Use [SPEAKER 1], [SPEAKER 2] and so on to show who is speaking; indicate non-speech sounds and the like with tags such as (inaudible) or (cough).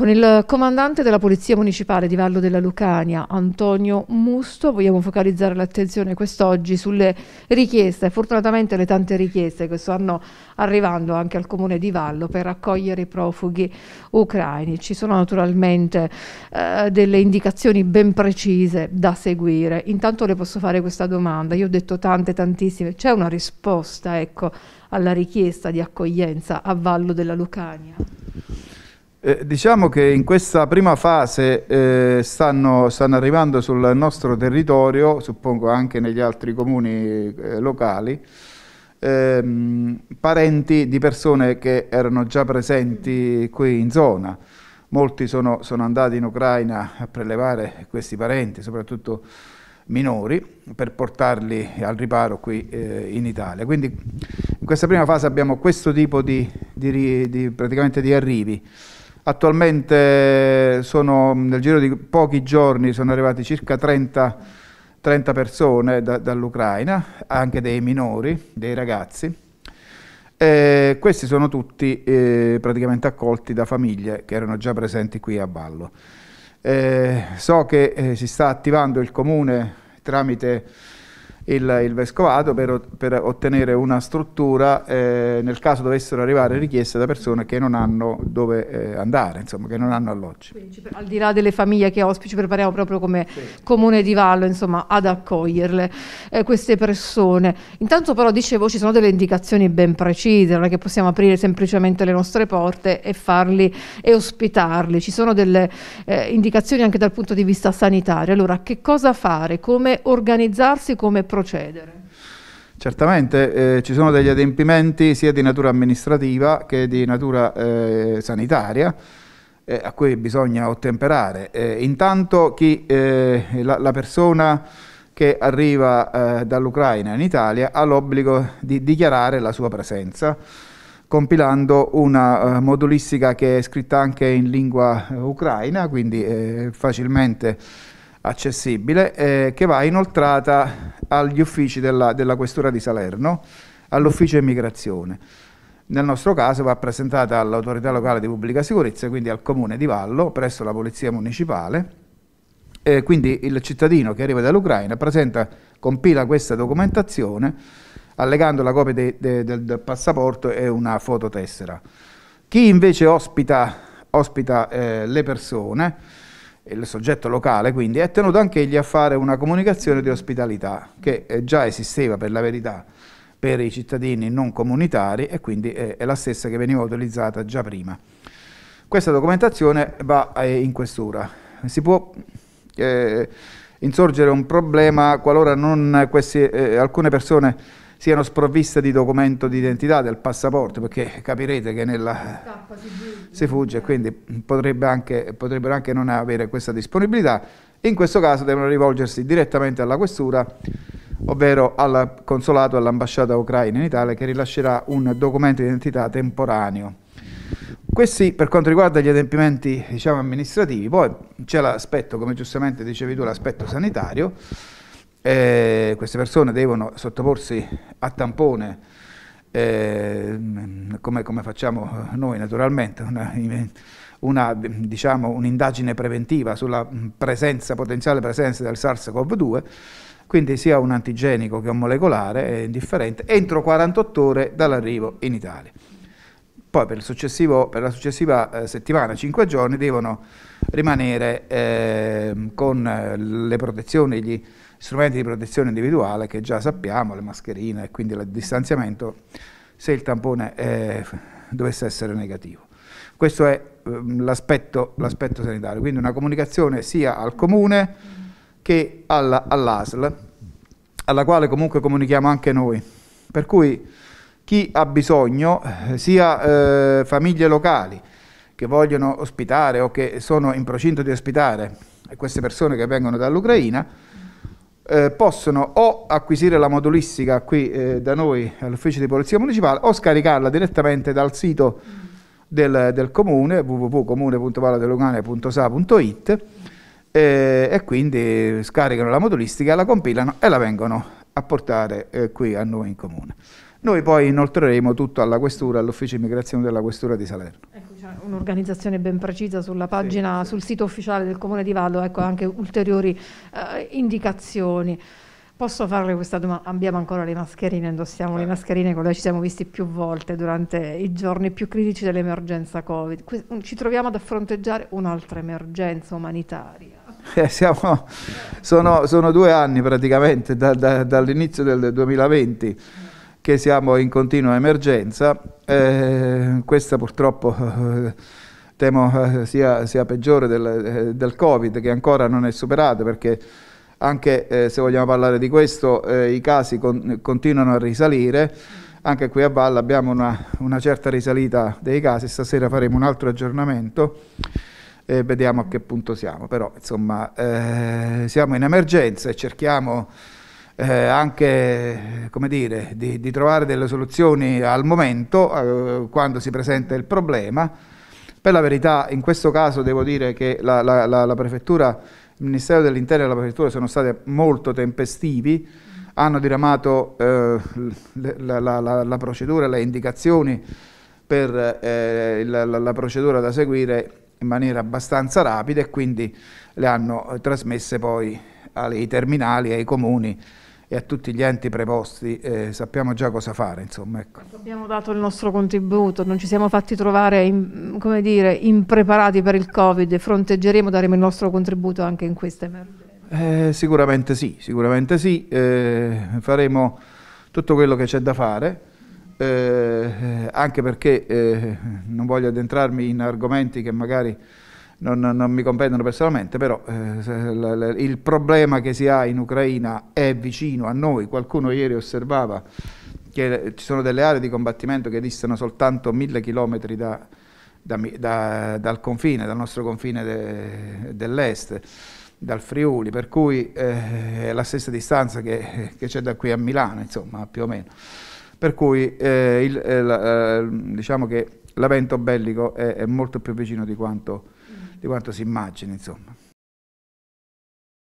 [SPEAKER 1] Con il comandante della Polizia Municipale di Vallo della Lucania, Antonio Musto, vogliamo focalizzare l'attenzione quest'oggi sulle richieste, fortunatamente le tante richieste che stanno arrivando anche al comune di Vallo per accogliere i profughi ucraini. Ci sono naturalmente eh, delle indicazioni ben precise da seguire. Intanto le posso fare questa domanda, io ho detto tante, tantissime, c'è una risposta, ecco, alla richiesta di accoglienza a Vallo della Lucania?
[SPEAKER 2] Eh, diciamo che in questa prima fase eh, stanno, stanno, arrivando sul nostro territorio, suppongo anche negli altri comuni eh, locali, ehm, parenti di persone che erano già presenti qui in zona. Molti sono, sono andati in Ucraina a prelevare questi parenti, soprattutto minori, per portarli al riparo qui eh, in Italia. Quindi in questa prima fase abbiamo questo tipo di, di, di, di arrivi. Attualmente sono, nel giro di pochi giorni sono arrivati circa 30, 30 persone da, dall'Ucraina, anche dei minori, dei ragazzi. E questi sono tutti eh, praticamente accolti da famiglie che erano già presenti qui a Ballo. Eh, so che eh, si sta attivando il comune tramite il, il vescovado per, per, ottenere una struttura eh, nel caso dovessero arrivare richieste da persone che non hanno dove eh, andare, insomma, che non hanno alloggi. Quindi,
[SPEAKER 1] al di là delle famiglie che ospiti, ci prepariamo proprio come sì. comune di Vallo insomma, ad accoglierle eh, queste persone. Intanto però dicevo ci sono delle indicazioni ben precise, non è che possiamo aprire semplicemente le nostre porte e farli e ospitarli, ci sono delle eh, indicazioni anche dal punto di vista sanitario. Allora, che cosa fare, come organizzarsi, come procedere?
[SPEAKER 2] Certamente eh, ci sono degli adempimenti sia di natura amministrativa che di natura eh, sanitaria eh, a cui bisogna ottemperare. Eh, intanto chi, eh, la, la, persona che arriva eh, dall'Ucraina in Italia ha l'obbligo di dichiarare la sua presenza compilando una modulistica che è scritta anche in lingua ucraina, quindi facilmente accessibile, eh, che va inoltrata agli uffici della, della Questura di Salerno, all'ufficio immigrazione. Nel nostro caso va presentata all'autorità locale di pubblica sicurezza, quindi al comune di Vallo, presso la polizia municipale. Eh, quindi il cittadino che arriva dall'Ucraina presenta, compila questa documentazione allegando la copia de, de, del, passaporto e una fototessera. Chi invece ospita, ospita eh, le persone il soggetto locale quindi è tenuto anch'egli a fare una comunicazione di ospitalità che eh, già esisteva per la verità per i cittadini non comunitari e quindi eh, è la stessa che veniva utilizzata già prima. Questa documentazione va eh, in questura. Si può eh, insorgere un problema qualora non questi, eh, alcune persone siano sprovviste di documento d'identità, del passaporto, perché capirete che nella... si, fugge. si fugge, quindi potrebbe anche, potrebbero anche non avere questa disponibilità. In questo caso devono rivolgersi direttamente alla questura, ovvero al consolato e all'ambasciata ucraina in Italia che rilascerà un documento di identità temporaneo. Questi per quanto riguarda gli adempimenti diciamo, amministrativi, poi c'è l'aspetto, come giustamente dicevi tu, l'aspetto sanitario eh, queste persone devono sottoporsi a tampone, eh, come, come, facciamo noi naturalmente, una, una, diciamo, un'indagine preventiva sulla presenza, potenziale presenza del SARS-CoV-2, quindi sia un antigenico che un molecolare è indifferente, entro 48 ore dall'arrivo in Italia. Poi per, per la successiva eh, settimana, 5 giorni, devono rimanere ehm, eh, con le protezioni, gli, strumenti di protezione individuale che già sappiamo, le mascherine e quindi il distanziamento, se il tampone è, eh, dovesse essere negativo. Questo è ehm, l'aspetto, sanitario, quindi una comunicazione sia al comune che all'ASL, all alla quale comunque comunichiamo anche noi. Per cui chi ha bisogno, eh, sia eh, famiglie locali che vogliono ospitare o che sono in procinto di ospitare queste persone che vengono dall'Ucraina, eh, possono o acquisire la modulistica qui eh, da noi all'ufficio di polizia municipale o scaricarla direttamente dal sito del, del comune www.comune.valadelugane.sa.it eh, e quindi scaricano la modulistica, la compilano e la vengono a portare eh, qui a noi in comune. Noi poi inoltreremo tutto alla questura, all'ufficio immigrazione della questura di Salerno. Ecco
[SPEAKER 1] un'organizzazione ben precisa sulla pagina, sì, sul sito ufficiale del Comune di Vallo, ecco anche ulteriori eh, indicazioni. Posso farle questa domanda? Abbiamo ancora le mascherine, indossiamo le certo. mascherine, con lei ci siamo visti più volte durante i giorni più critici dell'emergenza Covid. Mm, ci troviamo ad affronteggiare un'altra emergenza umanitaria.
[SPEAKER 2] (laughs) Eh, siamo, sono, sono, due anni praticamente da, da, dall'inizio del 2020 che siamo in continua emergenza. Eh, questa purtroppo (laughs) eh, temo sia, sia peggiore del, eh, del, Covid che ancora non è superata perché anche eh, se vogliamo parlare di questo eh, i casi con, continuano a risalire. Anche qui a Valle abbiamo una, una certa risalita dei casi, stasera faremo un altro aggiornamento e vediamo a che punto siamo. Però insomma eh, siamo in emergenza e cerchiamo eh, anche come dire, di, di, trovare delle soluzioni al momento eh, quando si presenta il problema. Per la verità, in questo caso devo dire che la, la, la, la prefettura, il Ministero dell'Interno e la prefettura sono stati molto tempestivi, hanno diramato eh, la, procedura, le indicazioni per eh, la procedura da seguire in maniera abbastanza rapida e quindi le hanno trasmesse poi ai terminali, ai comuni e a tutti gli enti preposti eh, sappiamo già cosa fare. Insomma, ecco.
[SPEAKER 1] Abbiamo dato il nostro contributo, non ci siamo fatti trovare in, come dire, impreparati per il Covid, fronteggeremo, daremo il nostro contributo anche in questa emergenza.
[SPEAKER 2] Eh, sicuramente sì, sicuramente sì, eh, faremo tutto quello che c'è da fare, eh, eh, anche perché eh, non voglio addentrarmi in argomenti che magari non, non mi comprendono personalmente, però eh, il problema che si ha in Ucraina è vicino a noi. Qualcuno ieri osservava che ci sono delle aree di combattimento che distano soltanto mille chilometri da, da, da, dal confine, dal nostro confine de, dell'est, dal Friuli, per cui eh, è la stessa distanza che, c'è da qui a Milano, insomma, più o meno. Per cui eh, il, eh, la, eh, diciamo che l'evento bellico è, è molto più vicino di quanto di quanto si immagina, insomma.